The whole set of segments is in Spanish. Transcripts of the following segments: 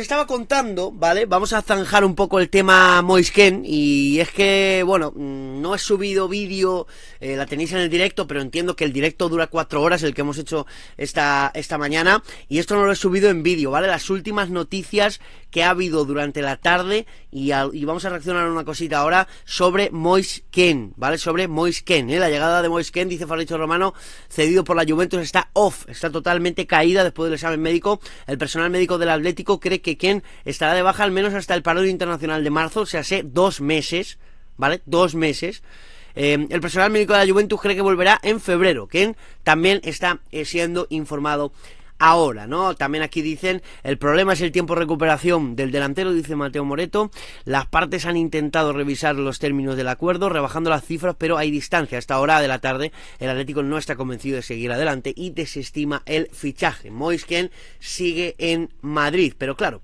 estaba contando, ¿vale? Vamos a zanjar un poco el tema Moisken. Y es que, bueno, no he subido vídeo, eh, la tenéis en el directo, pero entiendo que el directo dura cuatro horas, el que hemos hecho esta, esta mañana. Y esto no lo he subido en vídeo, ¿vale? Las últimas noticias que ha habido durante la tarde y, vamos a reaccionar a una cosita ahora sobre Mois Ken, ¿vale? Sobre Mois Ken, ¿eh? La llegada de Mois Ken, dice Fabricio Romano, cedido por la Juventus, está off, está totalmente caída después del examen médico. El personal médico del Atlético cree que Ken estará de baja al menos hasta el paro internacional de marzo, o sea, sé dos meses, ¿vale? Dos meses. Eh, el personal médico de la Juventus cree que volverá en febrero. Ken también está eh, siendo informado ahora, ¿no? También aquí dicen, el problema es el tiempo de recuperación del delantero, dice Mateo Moreto. Las partes han intentado revisar los términos del acuerdo, rebajando las cifras, pero hay distancia. Hasta hora de la tarde, el Atlético no está convencido de seguir adelante y desestima el fichaje. Moisken sigue en Madrid, pero claro,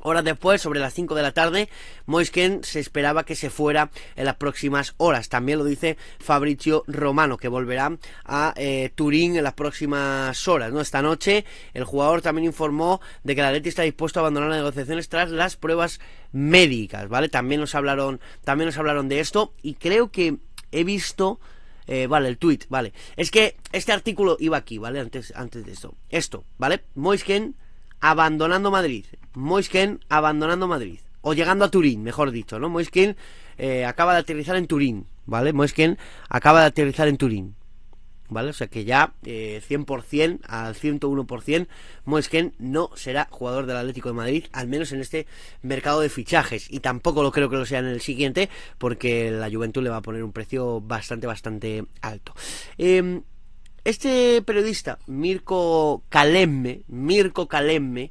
Horas después, sobre las 5 de la tarde, Moisken se esperaba que se fuera en las próximas horas. También lo dice Fabricio Romano, que volverá a eh, Turín en las próximas horas. ¿no? Esta noche, el jugador también informó de que la Leti está dispuesto a abandonar las negociaciones tras las pruebas médicas. ¿vale? También nos hablaron, también nos hablaron de esto y creo que he visto... Eh, vale, el tweet, vale. Es que este artículo iba aquí, ¿vale? Antes, antes de esto. Esto, ¿vale? Moisken abandonando Madrid. Moisken abandonando Madrid. O llegando a Turín, mejor dicho, ¿no? Moisken eh, acaba de aterrizar en Turín, ¿vale? Moisken acaba de aterrizar en Turín. ¿Vale? O sea que ya 100% eh, al 101% Moisken no será jugador del Atlético de Madrid, al menos en este mercado de fichajes. Y tampoco lo creo que lo sea en el siguiente, porque la Juventud le va a poner un precio bastante, bastante alto. Eh, este periodista, Mirko kalemme Mirko Kalemme,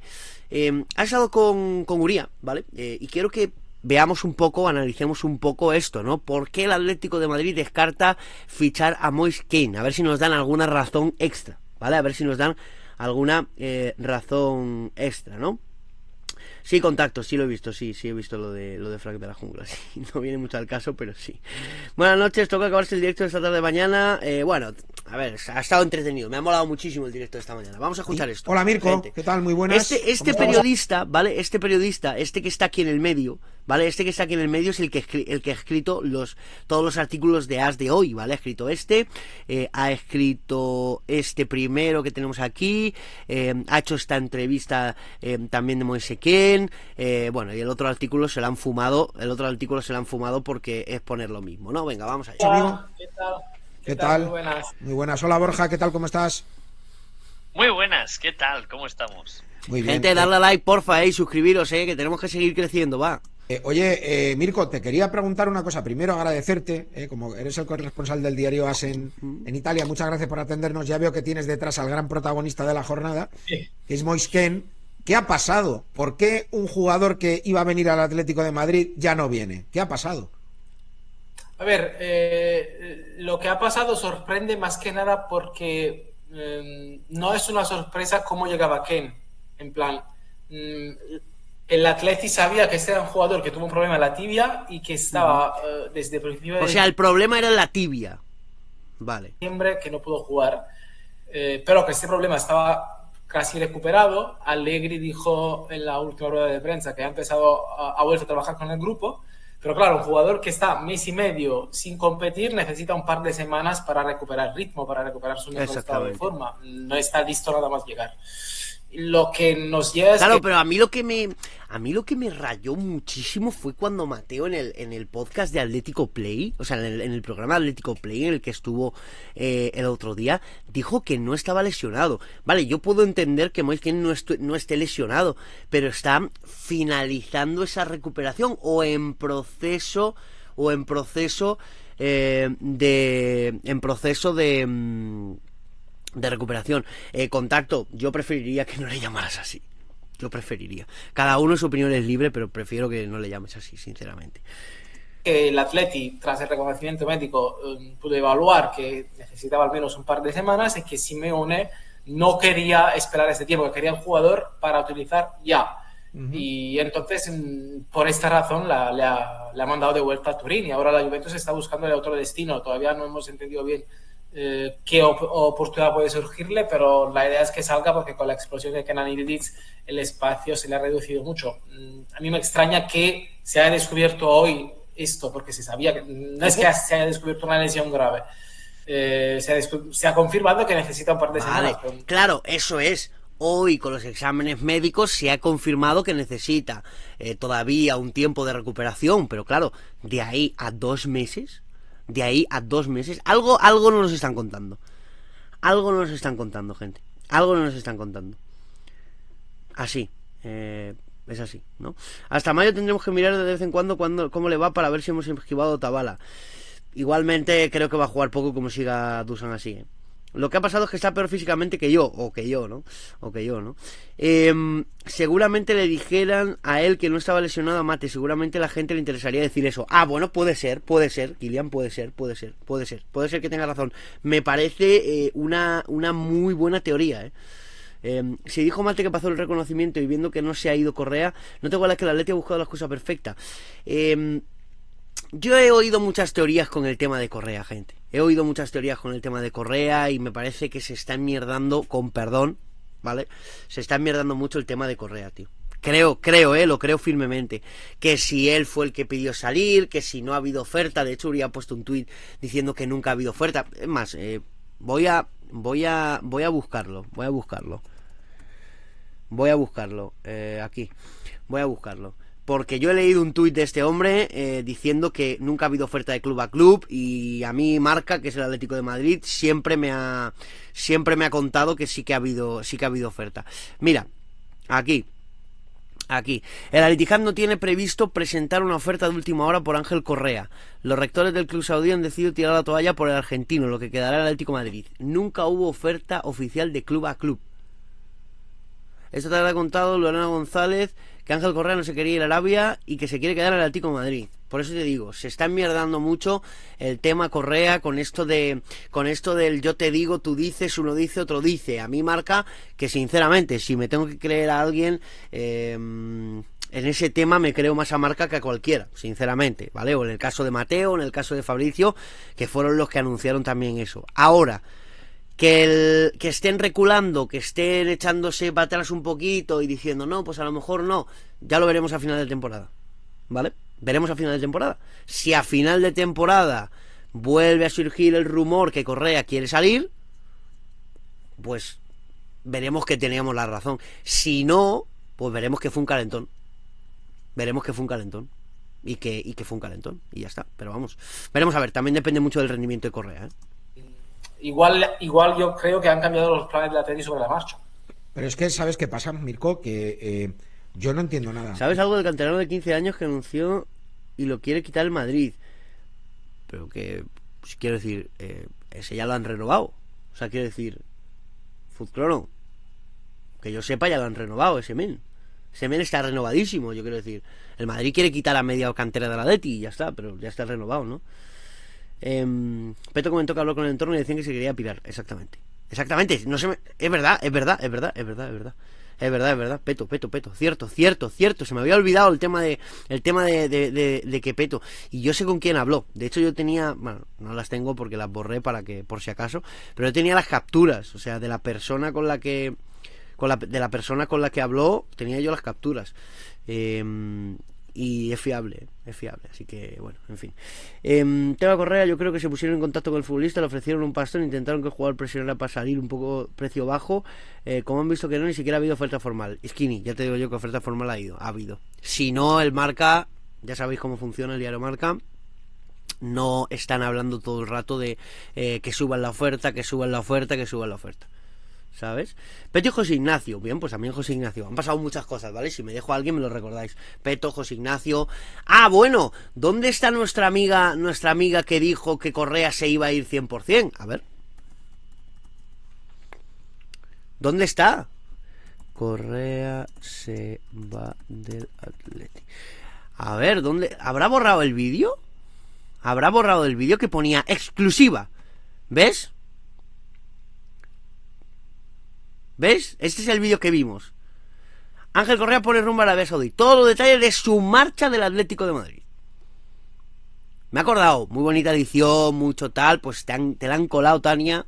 em, ha estado con, con Uría, ¿vale? Eh, y quiero que veamos un poco, analicemos un poco esto, ¿no? ¿Por qué el Atlético de Madrid descarta fichar a Mois Kane? A ver si nos dan alguna razón extra, ¿vale? A ver si nos dan alguna eh, razón extra, ¿no? Sí, contacto, sí lo he visto, sí, sí he visto lo de, lo de Frank de la Jungla. Sí, no viene mucho al caso, pero sí. Buenas noches, toca acabarse el directo de esta tarde de mañana. Eh, bueno, a ver, ha estado entretenido, me ha molado muchísimo el directo de esta mañana. Vamos a escuchar esto. Hola Mirko, ¿qué tal? Muy buenas. Este, este periodista, ¿vale? Este periodista, este que está aquí en el medio, ¿vale? Este que está aquí en el medio es el que, el que ha escrito los, todos los artículos de As de hoy, ¿vale? Ha escrito este, eh, ha escrito este primero que tenemos aquí, eh, ha hecho esta entrevista eh, también de eh, bueno, y el otro artículo se lo han fumado, el otro artículo se lo han fumado porque es poner lo mismo, ¿no? Venga, vamos a ¿Qué ¿Qué tal? ¿Qué tal? Muy buenas. Hola Borja, ¿qué tal? ¿Cómo estás? Muy buenas, ¿qué tal? ¿Cómo estamos? Muy bien. Gente, darle like, porfa, y suscribiros, eh, que tenemos que seguir creciendo, va. Eh, oye, eh, Mirko, te quería preguntar una cosa. Primero, agradecerte, eh, como eres el corresponsal del diario ASEN en, Italia, muchas gracias por atendernos. Ya veo que tienes detrás al gran protagonista de la jornada, que es Moisken. ¿Qué ha pasado? ¿Por qué un jugador que iba a venir al Atlético de Madrid ya no viene? ¿Qué ha pasado? A ver, lo que ha pasado sorprende más que nada porque no es una sorpresa cómo llegaba Ken. En plan, mm, el Atleti sabía que este era un jugador que tuvo un problema en la tibia y que estaba eh, desde desde principio. O sea, el problema era la tibia. Vale. Siempre que no pudo jugar, eh, pero que este problema estaba casi recuperado. Allegri dijo en la última rueda de prensa que ha empezado, a volver vuelto a trabajar con el grupo pero claro, un jugador que está mes y medio sin competir necesita un par de semanas para recuperar ritmo, para recuperar su nivel estado de forma. No está listo nada más llegar. Lo que nos lleva es Claro, pero a mí lo que me a mí lo que me rayó muchísimo fue cuando Mateo en el, en el podcast de Atlético Play, o sea, en el, programa Atlético Play en el que estuvo eh, el otro día, dijo que no estaba lesionado. Vale, yo puedo entender que Moisés no, no esté lesionado, pero está finalizando esa recuperación o en proceso proceso o en proceso eh, de en proceso de mm, de recuperación eh, contacto yo preferiría que no le llamaras así yo preferiría cada uno su opinión es libre pero prefiero que no le llames así sinceramente eh, el Atleti, tras el reconocimiento médico, em, pudo evaluar que necesitaba al menos un par de semanas y que Simeone no quería esperar ese tiempo, que quería un jugador para utilizar ya. Y entonces, por esta razón, la, le, ha, mandado de vuelta a Turín y ahora la Juventus está buscando otro destino. Todavía no hemos entendido bien eh, qué oportunidad puede surgirle, pero la idea es que salga porque con la explosión de Kenan el espacio se le ha reducido mucho. Mm, a mí me extraña que se haya descubierto hoy esto, porque se sabía que no es que se haya descubierto una lesión grave. Eh, se, ha confirmado que necesita un par de semanas. Claro, eso es. Hoy con los exámenes médicos se ha confirmado que necesita eh, todavía un tiempo de recuperación, pero claro, de ahí a dos meses, de ahí a dos meses, algo, algo no nos están contando. Algo no nos están contando, gente. Algo no nos están contando. Así. Eh, es así, ¿no? Hasta mayo tendremos que mirar de vez en cuando, cuando cómo le va para ver si hemos esquivado Tabala. Igualmente creo que va a jugar poco como siga Dusan así. ¿eh? Lo que ha pasado es que está peor físicamente que yo, o que yo, ¿no? O que yo, ¿no? Em, seguramente le dijeran a él que no estaba lesionado a Mate, seguramente la gente le interesaría decir eso. Ah, bueno, puede ser, puede ser, Kilian, puede ser, puede ser, puede ser, puede ser que tenga razón. Me parece eh, una, una muy buena teoría, ¿eh? Em, si dijo Mate que pasó el reconocimiento y viendo que no se ha ido Correa, no te la que la Atleti ha buscado las cosas perfectas. Eh, em, yo he oído muchas teorías con el tema de Correa, gente. He oído muchas teorías con el tema de Correa y me parece que se está mierdando, con perdón, ¿vale? Se está mierdando mucho el tema de Correa, tío. Creo, creo, eh, lo creo firmemente. Que si él fue el que pidió salir, que si no ha habido oferta, de hecho, habría puesto un tuit diciendo que nunca ha habido oferta. Es más, eh, voy a. Voy a. Voy a buscarlo. Voy a buscarlo. Voy a buscarlo. Eh, aquí. Voy a buscarlo porque yo he leído un tuit de este hombre eh, diciendo que nunca ha habido oferta de club a club y a mí marca que es el Atlético de Madrid siempre me ha siempre me ha contado que sí que ha habido sí que ha habido oferta. Mira, aquí Aquí. El Atlético no tiene previsto presentar una oferta de última hora por Ángel Correa. Los rectores del club saudí han decidido tirar la toalla por el argentino, lo que quedará el Atlético Madrid. Nunca hubo oferta oficial de club a club. Esto te lo ha contado Lorena González, que Ángel Correa no se quería ir a Arabia y que se quiere quedar al Atlético Madrid. Por eso te digo, se está enmierdando mucho el tema Correa con esto de con esto del yo te digo, tú dices, uno dice, otro dice. A mí marca que sinceramente, si me tengo que creer a alguien, em, en ese tema me creo más a marca que a cualquiera, sinceramente, ¿vale? O en el caso de Mateo, en el caso de Fabricio, que fueron los que anunciaron también eso. Ahora, que, que estén reculando, que estén echándose para atrás un poquito y diciendo, no, pues a lo mejor no, ya lo veremos a final de temporada. ¿Vale? Veremos a final de temporada. Si a final de temporada vuelve a surgir el rumor que Correa quiere salir, pues veremos que teníamos la razón. Si no, pues veremos que fue un calentón. Veremos que fue un calentón. Y que, y que fue un calentón. Y ya está. Pero vamos. Veremos a ver. También depende mucho del rendimiento de Correa. ¿eh? igual, igual yo creo que han cambiado los planes de la tenis sobre la marcha. Pero es que, ¿sabes qué pasa, Mirko? Que eh, yo no entiendo nada. ¿Sabes algo del canterano de 15 años que anunció y lo quiere quitar el Madrid? Pero que, si pues, quiero decir, eh, ese ya lo han renovado. O sea, quiero decir, Futcrono, que yo sepa, ya lo han renovado ese men. Ese men está renovadísimo, yo quiero decir. El Madrid quiere quitar a media cantera de la Atleti, y ya está, pero ya está renovado, ¿no? Em, peto comentó que habló con el entorno y decían que se quería pirar. Exactamente. Exactamente. No se Es verdad, es verdad, es verdad, es verdad, es verdad. Es verdad, es verdad. Peto, peto, peto. Cierto, cierto, cierto. Se me había olvidado el tema de, el tema de, que peto. Y yo sé con quién habló. De hecho, yo tenía, bueno, no las tengo porque las borré para que, por si acaso, pero yo tenía las capturas, o sea, de la persona con la que, de la persona con la que habló, tenía yo las capturas. Eh, y es fiable, es fiable. Así que, bueno, en fin. Eh, em, tema Correa, yo creo que se pusieron en contacto con el futbolista, le ofrecieron un pastón, intentaron que el jugador presionara para salir un poco precio bajo. Eh, como han visto que no, ni siquiera ha habido oferta formal. Skinny, ya te digo yo que oferta formal ha, ido, ha habido. Si no, el marca, ya sabéis cómo funciona el diario marca no están hablando todo el rato de eh, que suban la oferta, que suban la oferta, que suban la oferta. ¿sabes? Peto y José Ignacio, bien, pues también José Ignacio. Han pasado muchas cosas, ¿vale? Si me dejo a alguien me lo recordáis. Peto, José Ignacio. Ah, bueno, ¿dónde está nuestra amiga, nuestra amiga que dijo que Correa se iba a ir 100%? A ver. ¿Dónde está? Correa se va del Atlético A ver, ¿dónde habrá borrado el vídeo? ¿Habrá borrado el vídeo que ponía exclusiva? ¿Ves? ¿Ves? Este es el vídeo que vimos. Ángel Correa pone rumbo a Arabia Saudí. Todos los detalles de su marcha del Atlético de Madrid. Me ha acordado, muy bonita edición, mucho tal, pues te, la han colado, Tania.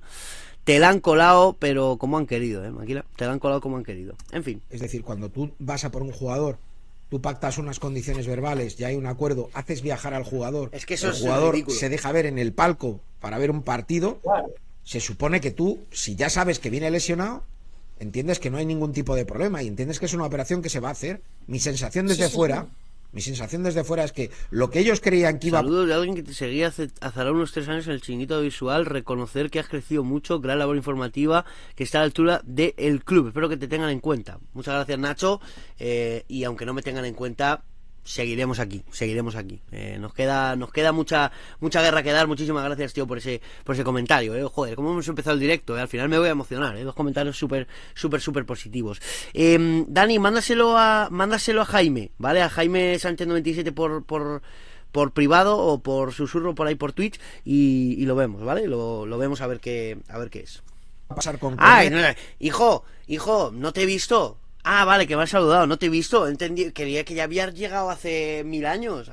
Te la han colado, pero como han querido, ¿eh, Maquila? Te la han colado como han querido. En fin. Es decir, cuando tú vas a por un jugador, tú pactas unas condiciones verbales, ya hay un acuerdo, haces viajar al jugador. Es que eso el jugador se deja ver en el palco para ver un partido. Se supone que tú, si ya sabes que viene lesionado, entiendes que no hay ningún tipo de problema y entiendes que es una operación que se va a hacer. Mi sensación desde fuera, mi sensación desde fuera es que lo que ellos creían que iba Saludos de alguien que te seguía hace, hace unos tres años en el chinguito visual, reconocer que has crecido mucho, gran labor informativa, que está a la altura del club. Espero que te tengan en cuenta. Muchas gracias, Nacho. Eh, y aunque no me tengan en cuenta, seguiremos aquí, seguiremos aquí. Eh, nos queda, nos queda mucha, mucha guerra que dar. Muchísimas gracias, tío, por ese, por ese comentario. Eh. Joder, cómo hemos empezado el directo. Eh. Al final me voy a emocionar. Eh. Dos comentarios súper, súper, súper positivos. Em, Dani, mándaselo a, mándaselo a Jaime, ¿vale? A Jaime Sánchez 97 por, por, por privado o por susurro por ahí por Twitch y, lo vemos, ¿vale? Lo, vemos a ver qué, a ver qué es. A pasar con. Ay, hijo, hijo, no te he visto. Ah, vale, que me has saludado, no te he visto, entendí, quería que ya habías llegado hace mil años.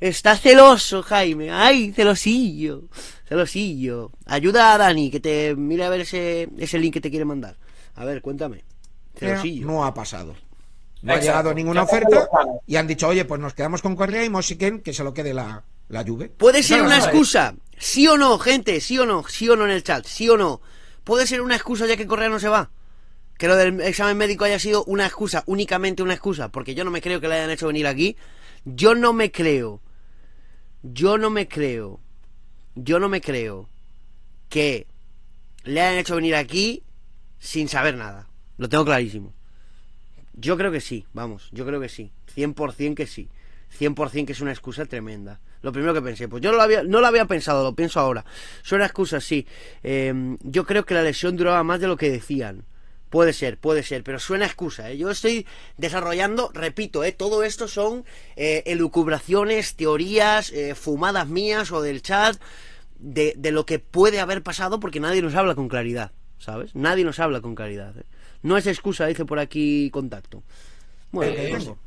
Está celoso, Jaime, ay, celosillo, celosillo. Ayuda a Dani, que te mire a ver ese, ese link que te quiere mandar. A ver, cuéntame. Celosillo. No, ha pasado. No ha llegado ninguna oferta y han dicho, oye, pues nos quedamos con Correa y Mosiquen que se lo quede la, la lluvia. Puede ser una excusa, sí o no, gente, sí o no, sí o no en el chat, sí o no. Puede ser una excusa ya que Correa no se va que lo del examen médico haya sido una excusa, únicamente una excusa, porque yo no me creo que le hayan hecho venir aquí. Yo no me creo. Yo no me creo. Yo no me creo que le hayan hecho venir aquí sin saber nada. Lo tengo clarísimo. Yo creo que sí, vamos, yo creo que sí. 100% que sí. 100% que es una excusa tremenda. Lo primero que pensé, pues yo no lo había, no lo había pensado, lo pienso ahora. son una excusa, sí. Em, yo creo que la lesión duraba más de lo que decían. Puede ser, puede ser, pero suena excusa. ¿eh? Yo estoy desarrollando, repito, ¿eh? todo esto son eh, elucubraciones, teorías, eh, fumadas mías o del chat, de, de, lo que puede haber pasado porque nadie nos habla con claridad, ¿sabes? Nadie nos habla con claridad. No es excusa, dice por aquí contacto. Bueno,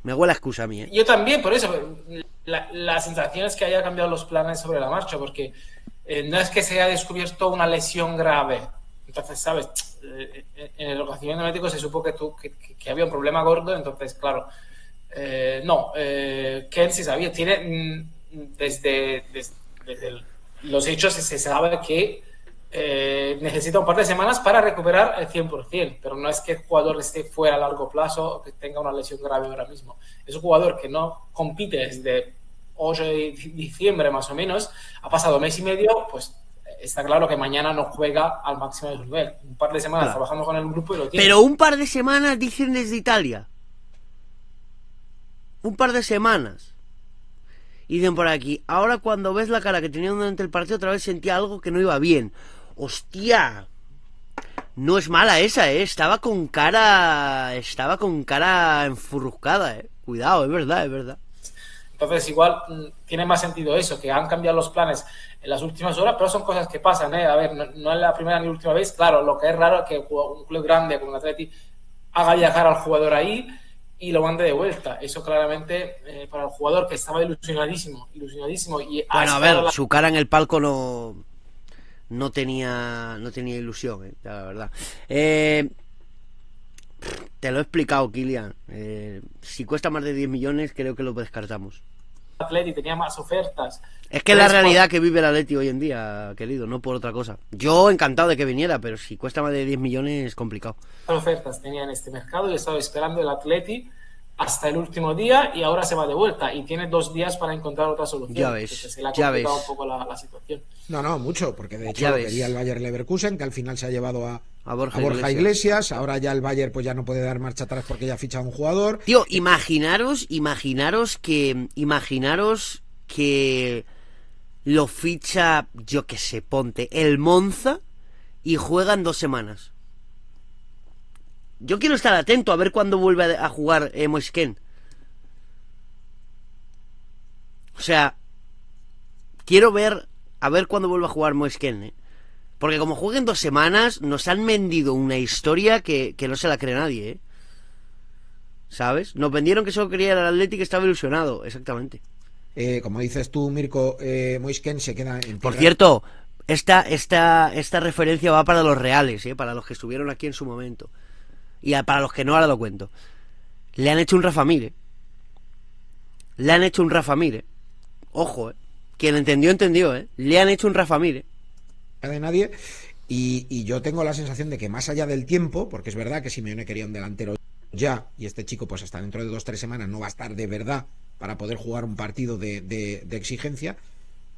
me huele la excusa mía. Yo también, por eso, la, la, sensación es que haya cambiado los planes sobre la marcha, porque no es que se haya descubierto una lesión grave entonces, ¿sabes? Eh, eh, en el conocimiento médico se supo que, tú, había un problema gordo, entonces, claro, eh, no, eh, Ken sabía, tiene mm, desde, los hechos se sabe que necesita un par de semanas para recuperar el 100%, pero no es que el jugador esté fuera a largo plazo o que tenga una lesión grave ahora mismo. Es un jugador que no compite desde 8 de diciembre más o menos, ha pasado mes y medio, pues está claro que mañana no juega al máximo de su nivel. Un par de semanas trabajando con el grupo y lo tiene. Pero un par de semanas dicen desde Italia. Un par de semanas. Y dicen por aquí, ahora cuando ves la cara que tenía durante el partido, otra vez sentía algo que no iba bien. ¡Hostia! No es mala esa, ¿eh? Estaba con cara. Estaba con cara enfurruscada, ¿eh? Cuidado, es verdad, es verdad. Entonces, igual mm, tiene más sentido eso, que han cambiado los planes en las últimas horas, pero son cosas que pasan, ¿eh? A ver, no, es la primera ni última vez. Claro, lo que es raro es que un club grande como el Atleti haga viajar al jugador ahí y lo mande de vuelta. Eso claramente eh, para el jugador que estaba ilusionadísimo, ilusionadísimo. Y bueno, a ver, su cara en el palco no, no, tenía, no tenía ilusión, ¿eh? la verdad. Eh, te lo he explicado, Kilian. Eh, si cuesta más de 10 millones, creo que lo descartamos. Atleti tenía más ofertas. Es que es la realidad que vive el Atleti hoy en día, querido, no por otra cosa. Yo encantado de que viniera, pero si cuesta más de 10 millones es complicado. ofertas tenía en este mercado y estaba esperando el Atleti hasta el último día y ahora se va de vuelta y tiene dos días para encontrar otra solución. Ya ves, se ha ya un poco la, situación. No, no, mucho, porque de hecho quería el Bayer Leverkusen, que al final se ha llevado a, a Borja, Iglesias. Ahora ya el Bayern pues ya no puede dar marcha atrás porque ya ha fichado un jugador. Tío, imaginaros, imaginaros que, imaginaros que lo ficha, yo que sé, ponte, el Monza y juegan dos semanas. Yo quiero estar atento a ver cuándo vuelve a, jugar eh, O sea, quiero ver, a ver cuándo vuelve a jugar Moisken, ¿eh? Porque como jueguen dos semanas, nos han vendido una historia que, no se la cree nadie, ¿eh? ¿Sabes? Nos vendieron que solo quería el Atlético y estaba ilusionado, exactamente. Eh, como dices tú, Mirko eh, Moisken se queda en Por cierto, esta, esta referencia va para los reales, para los que estuvieron aquí en su momento. Y para los que no, ahora lo cuento. Le han hecho un Rafa Mire. Le han hecho un Rafa Mire. Ojo, ¿eh? Quien entendió, entendió, ¿eh? Le han hecho un Rafa Mire de nadie. Y, yo tengo la sensación de que más allá del tiempo, porque es verdad que Simeone quería un delantero ya, y este chico pues hasta dentro de dos, tres semanas no va a estar de verdad para poder jugar un partido de, exigencia,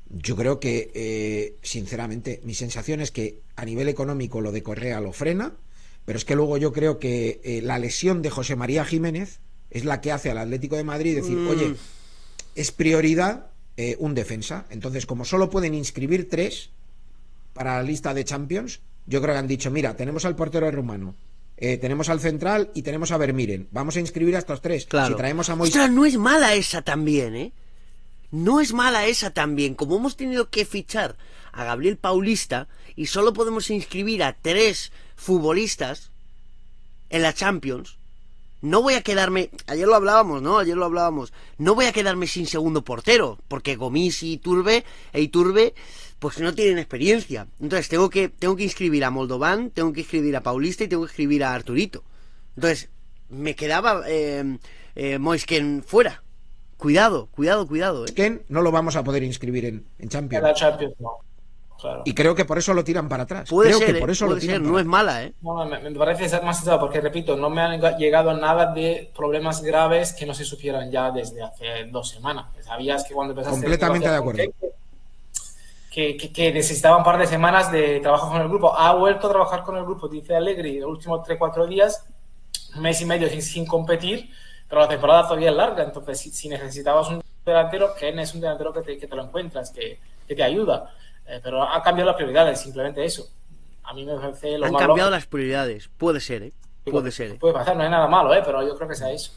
yo creo que, eh, sinceramente, mi sensación es que a nivel económico lo de Correa lo frena, pero es que luego yo creo que eh, la lesión de José María Jiménez es la que hace al Atlético de Madrid decir, mm. oye, es prioridad eh, un defensa. Entonces, como solo pueden inscribir tres, para la lista de Champions, yo creo que han dicho, mira, tenemos al portero rumano, eh, tenemos al central y tenemos a Vermiren. Vamos a inscribir a estos tres. Claro. Si traemos a no es mala esa también, ¿eh? No es mala esa también. Como hemos tenido que fichar a Gabriel Paulista y solo podemos inscribir a tres futbolistas en la Champions, no voy a quedarme, ayer lo hablábamos, ¿no? Ayer lo hablábamos, no voy a quedarme sin segundo portero, porque Gomis y Turbe e Iturbe pues no tienen experiencia. Entonces tengo que, tengo que inscribir a Moldovan, tengo que inscribir a Paulista y tengo que inscribir a Arturito. Entonces, me quedaba eh, eh, Moisken fuera. Cuidado, cuidado, cuidado. ¿eh? Moisken no lo vamos a poder inscribir en, en Champions. En Champions no. Y creo que por eso lo tiran para atrás. Puede ser, eh, por eso lo tiran no es mala, ¿eh? No, me, parece ser más sensato porque, repito, no me han llegado nada de problemas graves que no se supieran ya desde hace dos semanas. Sabías que cuando empezaste... Completamente de acuerdo que, necesitaba un par de semanas de trabajo con el grupo. Ha vuelto a trabajar con el grupo, dice Alegri, los últimos 3-4 días, ...un mes y medio sin, competir, pero la temporada todavía es larga, entonces si, necesitabas un delantero, ...que es un delantero que te, que te lo encuentras, que, te ayuda, eh, pero ha cambiado las prioridades, simplemente eso. A mí me parece lo Han cambiado las prioridades, puede ser, ¿eh? Puede ser. ¿eh? Puede pasar, no es nada malo, ¿eh? pero yo creo que sea eso.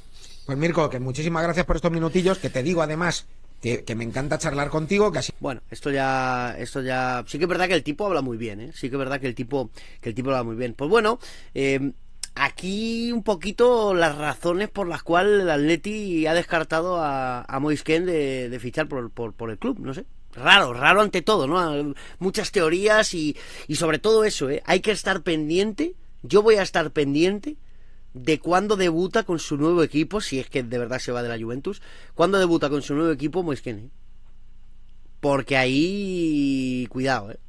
Pues Mirko, que muchísimas gracias por estos minutillos, que te digo además que, me encanta charlar contigo, que así... Bueno, esto ya, esto ya... Sí que es verdad que el tipo habla muy bien, ¿eh? Sí que es verdad que el tipo, que el tipo habla muy bien. Pues bueno, em, aquí un poquito las razones por las cuales el Atleti ha descartado a, a de, fichar por, por, el club, no sé raro, raro ante todo, ¿no? Muchas teorías y, y sobre todo eso, ¿eh? Hay que estar pendiente, yo voy a estar pendiente de cuándo debuta con su nuevo equipo, si es que de verdad se va de la Juventus, cuándo debuta con su nuevo equipo Moisquene. Porque ahí, cuidado, ¿eh?